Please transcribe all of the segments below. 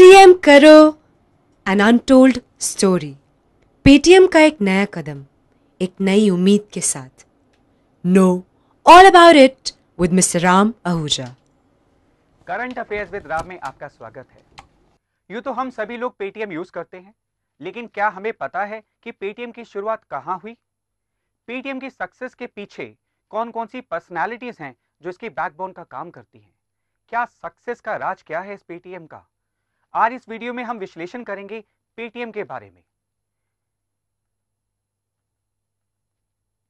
Paytm करो N untold story Paytm का एक नया कदम एक नई उम्मीद के साथ know all about it with mister Ram Ahuja current affairs with Ram में आपका स्वागत है यू तो हम सभी लोग पेटीएम यूज करते हैं लेकिन क्या हमें पता है कि पेटीएम की शुरुआत कहाँ हुई पेटीएम की सक्सेस के पीछे कौन कौन सी पर्सनैलिटीज हैं जो इसकी बैकबोन का काम करती हैं क्या सक्सेस का राज क्या है इस पेटीएम का आज इस वीडियो में हम विश्लेषण करेंगे पेटीएम के बारे में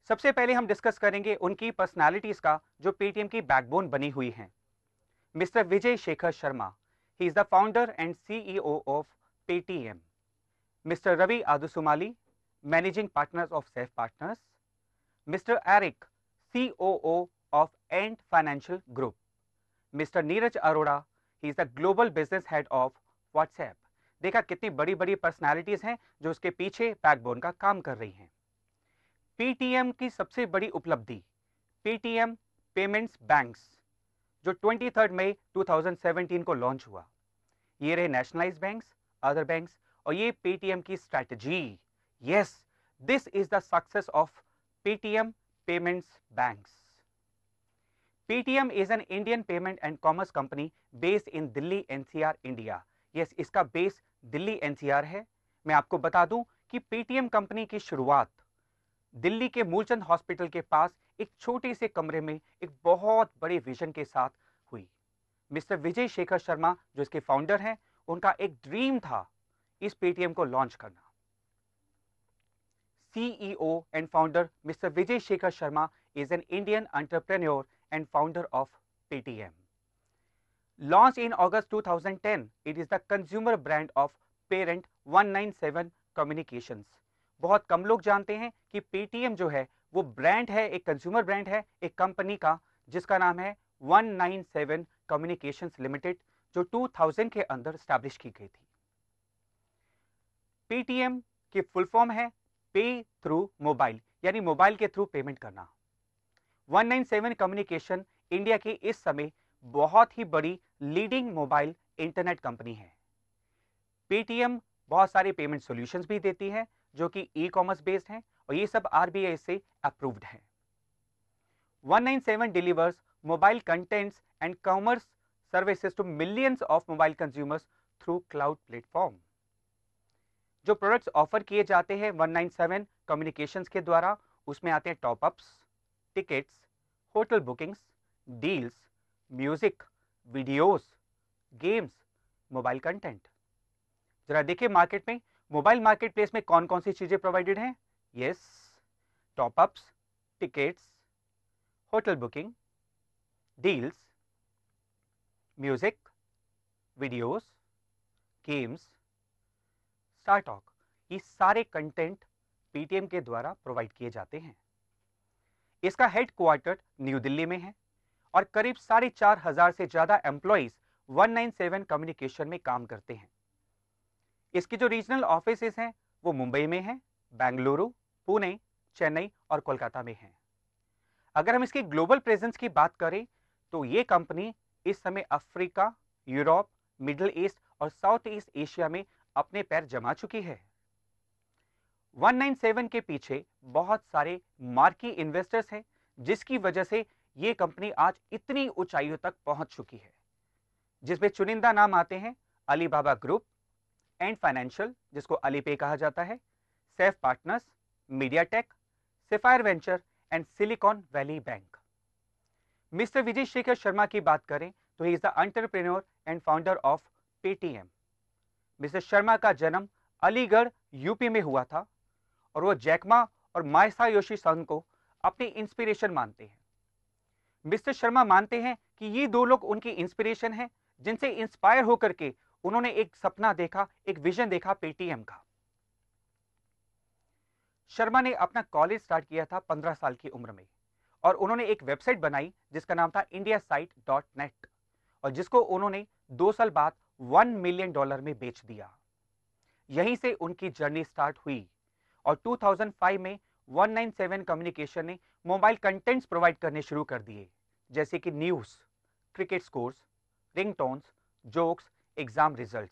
सबसे पहले हम डिस्कस करेंगे उनकी पर्सनालिटीज का जो पेटीएम की बैकबोन बनी हुई हैं mister Vijay Shekhar Sharma he is the founder and CEO of Paytm mister Ravi Adusumalli managing partners of SAIF partners mister Eric COO of Ant Financial group mister Neeraj Arora he is the global business head of WhatsApp देखा कितनी बड़ी बड़ी personalities हैं जो उसके पीछे backbone का काम कर रही हैं पीटीएम की सबसे बड़ी उपलब्धि पीटीएम पेमेंट्स बैंक्स जो 23 मई 2017 को लॉन्च हुआ ये रहे नेशनलाइज बैंक्स अदर बैंक्स और ये पेटीएम की strategy yes this is the success of Paytm payments banks Paytm is an Indian payment and commerce company based in Delhi NCR India yes इसका बेस दिल्ली एनसीआर है मैं आपको बता दूं कि पेटीएम कंपनी की शुरुआत दिल्ली के मूलचंद हॉस्पिटल के पास एक छोटे से कमरे में एक बहुत बड़े विजन के साथ हुई मिस्टर विजय शेखर शर्मा जो इसके फाउंडर हैं उनका एक ड्रीम था इस पेटीएम को लॉन्च करना CEO and founder mister Vijay Shekhar Sharma is an Indian entrepreneur and founder of Paytm Launched in August 2010, it is the consumer brand of parent 197 Communications. बहुत कम लोग जानते हैं कि पेटीएम जो है वो ब्रांड है एक कंज्यूमर ब्रांड है एक कंपनी का जिसका नाम है 197 कम्युनिकेशंस लिमिटेड जो 2000 के अंदर स्टैब्लिश की गई थी पेटीएम की फुल फॉर्म है पे थ्रू मोबाइल यानी मोबाइल के थ्रू पेमेंट करना 197 कम्युनिकेशन इंडिया की इस समय बहुत ही बड़ी लीडिंग मोबाइल इंटरनेट कंपनी है पेटीएम बहुत सारे पेमेंट सॉल्यूशंस भी देती है जो कि ई कॉमर्स बेस्ड हैं और ये सब आरबीआई से अप्रूव्ड हैं 197 delivers mobile contents and commerce services to millions of mobile consumers through cloud platform जो प्रोडक्ट्स ऑफर किए जाते हैं 197 कम्युनिकेशंस के द्वारा उसमें आते हैं topups tickets hotel bookings deals music videos games mobile content जरा देखिए मार्केट में मोबाइल मार्केट प्लेस में कौन कौन सी चीज़ें प्रोवाइडेड हैं yes topups tickets hotel booking deals music videos games स्टार्टॉक ये सारे कंटेंट पीटीएम के द्वारा प्रोवाइड किए जाते हैं इसका हेड क्वार्टर न्यू दिल्ली में है और करीब साढ़े चार हजार से ज्यादा एम्प्लॉयज 197 कम्युनिकेशन में काम करते हैं इसकी जो रीजनल ऑफिस हैं वो मुंबई में हैं बेंगलुरु पुणे चेन्नई और कोलकाता में हैं अगर हम इसकी ग्लोबल प्रेजेंस की बात करें तो ये कंपनी इस समय अफ्रीका यूरोप मिडिल ईस्ट और साउथ ईस्ट एशिया में अपने पैर जमा चुकी है 197 के पीछे बहुत सारे मार्की इन्वेस्टर्स हैं जिसकी वजह से ये कंपनी आज इतनी ऊंचाइयों तक पहुंच चुकी है जिसमें चुनिंदा नाम आते हैं अलीबाबा ग्रुप एंड फाइनेंशियल जिसको अलीपे कहा जाता है SAIF partners media tech Sapphire venture and Silicon Valley bank mister Vijay Shekhar Sharma की बात करें तो he is the entrepreneur and founder of Paytm mister Sharma का जन्म अलीगढ़ यूपी में हुआ था और वो जैकमा और मायसा योशी संघ को अपनी इंस्पिरेशन मानते हैं मिस्टर शर्मा मानते हैं कि ये दो लोग उनकी इंस्पिरेशन है जिनसे इंस्पायर होकर के उन्होंने एक सपना देखा एक विजन देखा पेटीएम का शर्मा ने अपना कॉलेज स्टार्ट किया था पंद्रह साल की उम्र में और उन्होंने एक वेबसाइट बनाई जिसका नाम था इंडिया साइट डॉट नेट और जिसको उन्होंने दो साल बाद वन मिलियन डॉलर में बेच दिया यहीं से उनकी जर्नी स्टार्ट हुई और 2005 में 197 कम्युनिकेशन ने मोबाइल कंटेंट्स प्रोवाइड करने शुरू कर दिए जैसे कि news cricket scores ringtones jokes exam result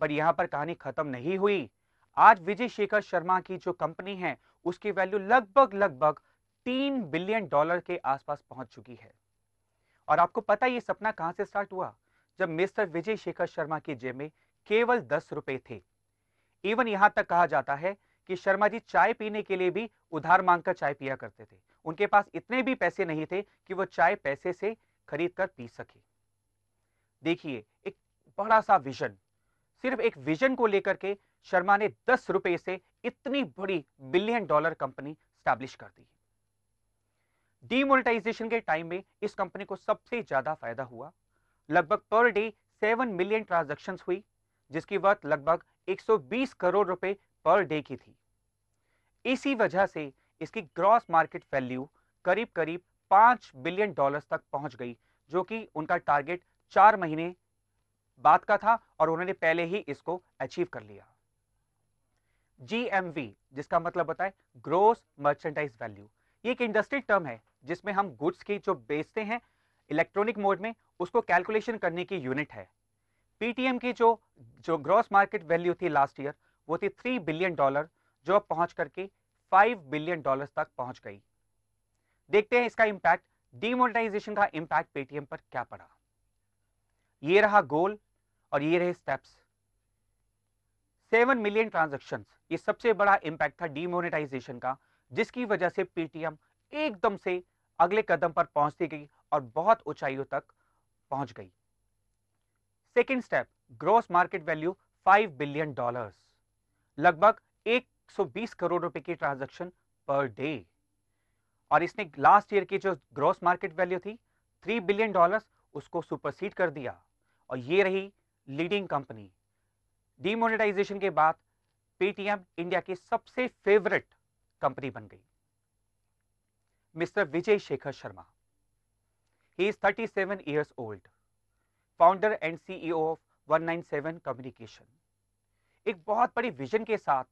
पर यहाँ पर कहानी खत्म नहीं हुई आज विजय शेखर शर्मा की जो कंपनी है उसकी वैल्यू लगभग लगभग तीन बिलियन डॉलर के आसपास पहुंच चुकी है और आपको पता ये सपना कहां से स्टार्ट हुआ जब मिस्टर विजय शेखर शर्मा की जेब में केवल दस रुपए थे इवन यहां तक कहा जाता है कि शर्मा जी चाय पीने के लिए भी उधार मांगकर चाय पिया करते थे उनके पास इतने भी पैसे नहीं थे कि वो चाय पैसे से खरीद कर पी सके देखिए एक बड़ा सा विजन सिर्फ एक विजन को लेकर के शर्मा ने दस रुपए से इतनी बड़ी बिलियन डॉलर कंपनी स्टैब्लिश कर दी डीमोनेटाइजेशन के टाइम में इस कंपनी को सबसे ज्यादा फायदा हुआ लगभग per day seven million transaction हुई जिसकी वर्थ लगभग 120 करोड़ रुपए पर डे की थी इसी वजह से इसकी ग्रॉस मार्केट वैल्यू करीब करीब पांच बिलियन डॉलर्स तक पहुंच गई जो कि उनका टारगेट चार महीने बाद का था और उन्होंने पहले ही इसको अचीव कर लिया जीएमवी जिसका मतलब बताए ग्रोस मर्चेंडाइज वैल्यू ये एक इंडस्ट्री टर्म है जिसमें हम गुड्स की जो बेचते हैं इलेक्ट्रॉनिक मोड में उसको कैलकुलेशन करने की यूनिट है पीटीएम की जो जो ग्रॉस मार्केट वैल्यू थी लास्ट ईयर वो थी थ्री बिलियन डॉलर जो अब पहुंच करके फाइव बिलियन डॉलर तक पहुंच गई देखते हैं इसका इंपैक्ट डिमोनेटाइजेशन का इंपैक्ट पेटीएम पर क्या पड़ा ये रहा गोल और ये रहे स्टेप्स सेवन मिलियन ट्रांजेक्शन ये सबसे बड़ा इंपैक्ट था डिमोनेटाइजेशन का जिसकी वजह से पेटीएम एकदम से अगले कदम पर पहुंचती गई और बहुत ऊंचाइयों तक पहुंच गई second step gross market value five billion dollars लगभग 120 करोड़ रुपए की ट्रांजैक्शन पर डे और इसने लास्ट ईयर की जो ग्रॉस मार्केट वैल्यू थी 3 बिलियन डॉलर्स उसको सुपरसीड कर दिया और ये रही लीडिंग कंपनी डीमोनेटाइजेशन के बाद पेटीएम इंडिया की सबसे फेवरेट कंपनी बन गई mister Vijay Shekhar Sharma he is 37 years old founder and CEO of 197 communication एक बहुत बड़ी विजन के साथ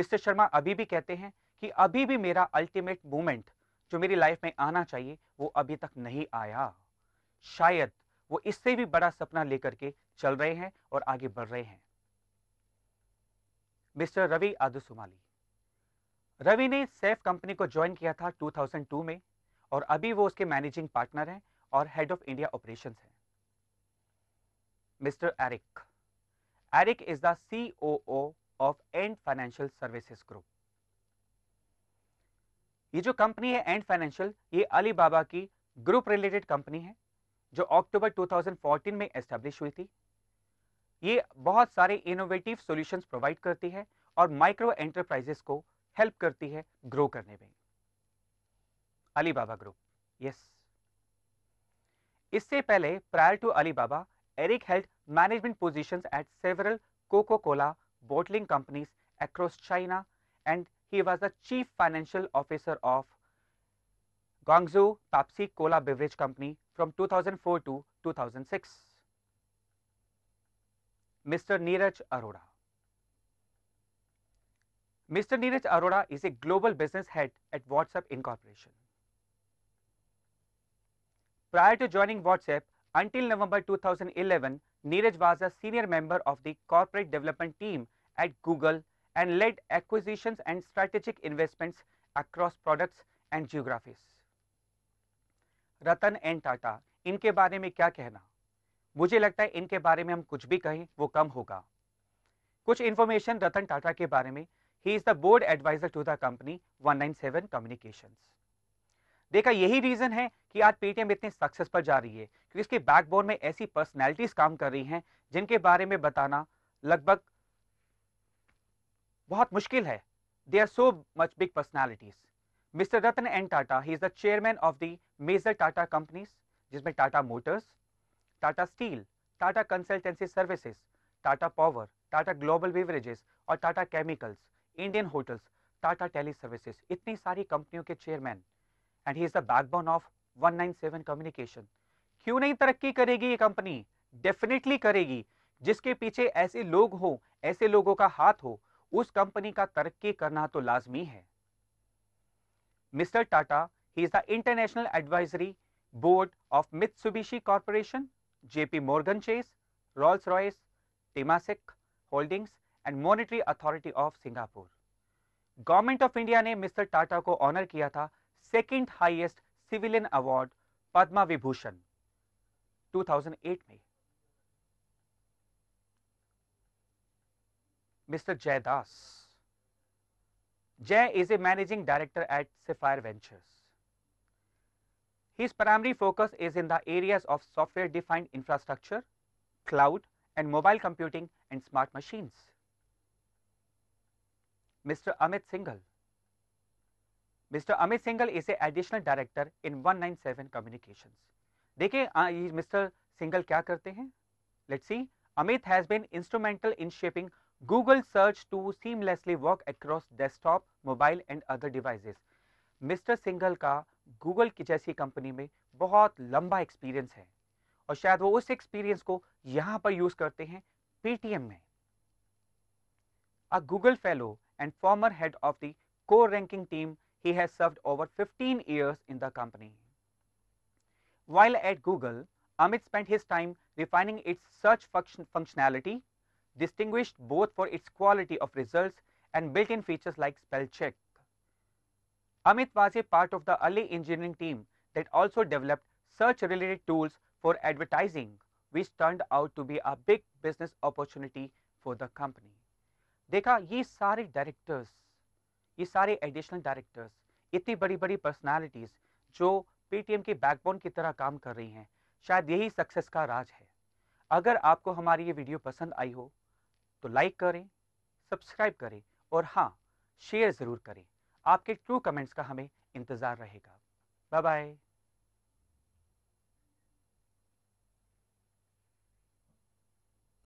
मिस्टर शर्मा अभी भी कहते हैं कि अभी भी मेरा अल्टीमेट मोमेंट जो मेरी लाइफ में आना चाहिए वो अभी तक नहीं आया शायद वो इससे भी बड़ा सपना लेकर के चल रहे हैं और आगे बढ़ रहे हैं मिस्टर रवि आदुसुमाली रवि ने सेफ कंपनी को ज्वाइन किया था 2002 में और अभी वो उसके मैनेजिंग पार्टनर हैं और हेड ऑफ इंडिया ऑपरेशंस हैं mister Eric Eric is the COO of End Financial Services Group. ये जो कंपनी है एंड फाइनेंशियल ये अलीबाबा की ग्रुप रिलेटेड कंपनी है जो अक्टूबर 2014 में एस्टेब्लिश हुई थी ये बहुत सारे इनोवेटिव सॉल्यूशंस प्रोवाइड करती है और माइक्रो एंटरप्राइजेस को हेल्प करती है ग्रो करने में अलीबाबा ग्रुप यस इससे पहले prior to Alibaba Eric held management positions at several Coca-Cola bottling companies across China and he was the chief financial officer of Guangzhou Pepsi Cola Beverage Company from 2004 to 2006. Mr. Neeraj Arora Mr. Neeraj Arora is a global business head at WhatsApp Incorporation. Prior to joining WhatsApp, Until November 2011, Neeraj was a senior member of the corporate development team at Google and led acquisitions and strategic investments across products and geographies. Ratan and Tata, इनके बारे में क्या कहना मुझे लगता है इनके बारे में हम कुछ भी कहें वो कम होगा कुछ इन्फॉर्मेशन रतन टाटा के बारे में he is the board advisor to the company 197 Communications. देखा यही रीज़न है कि आज पेटीएम इतने सक्सेस पर जा रही है क्योंकि इसके बैकबोन में ऐसी पर्सनैलिटीज़ काम कर रही हैं जिनके बारे में बताना लगभग बहुत मुश्किल है they are so much big personalities mister Ratan N Tata he is the chairman of the major Tata companies जिसमें Tata motors Tata steel Tata consultancy services Tata power Tata global beverages और Tata chemicals Indian hotels Tata tele services इतनी सारी कंपनियों के chairman and he is the backbone of 197 communication क्यों नहीं तरक्की करेगी ये कंपनी डेफिनेटली करेगी जिसके पीछे ऐसे लोग हो ऐसे लोगों का हाथ हो उस कंपनी का तरक्की करना तो लाजमी है mister Tata he is the international advisory board of Mitsubishi corporation JP Morgan Chase Rolls Royce Temasek holdings and monetary authority of Singapore government of India ने मिस्टर टाटा को ऑनर किया था second highest civilian award Padma Vibhushan 2008 में Mr. Jay Das Jay is a managing director at Sapphire Ventures. His primary focus is in the areas of software defined infrastructure, cloud and mobile computing and smart machines. Mr. Amit Singhal mister Amit Singhal is a additional director in 197 communications देखिए mister Singhal क्या करते हैं let's see Amit has been instrumental in shaping Google search to seamlessly work across desktop mobile and other devices. Mister Singhal का Google की जैसी company में बहुत लंबा एक्सपीरियंस है और शायद वो उस एक्सपीरियंस को यहाँ पर यूज करते हैं पेटीएम में a Google fellow and former head of the core ranking team he has served over 15 years in the company. While at Google, Amit spent his time refining its search function functionality, distinguished both for its quality of results and built-in features like spell check. Amit was a part of the early engineering team that also developed search-related tools for advertising, which turned out to be a big business opportunity for the company. देखा ये सारे directors. ये सारे additional directors इतनी बड़ी बड़ी personalities जो Paytm के बैकबोन की तरह काम कर रही हैं शायद यही सक्सेस का राज है अगर आपको हमारी ये वीडियो पसंद आई हो तो लाइक करें सब्सक्राइब करें और हाँ शेयर ज़रूर करें आपके ट्रू कमेंट्स का हमें इंतज़ार रहेगा बाय बाय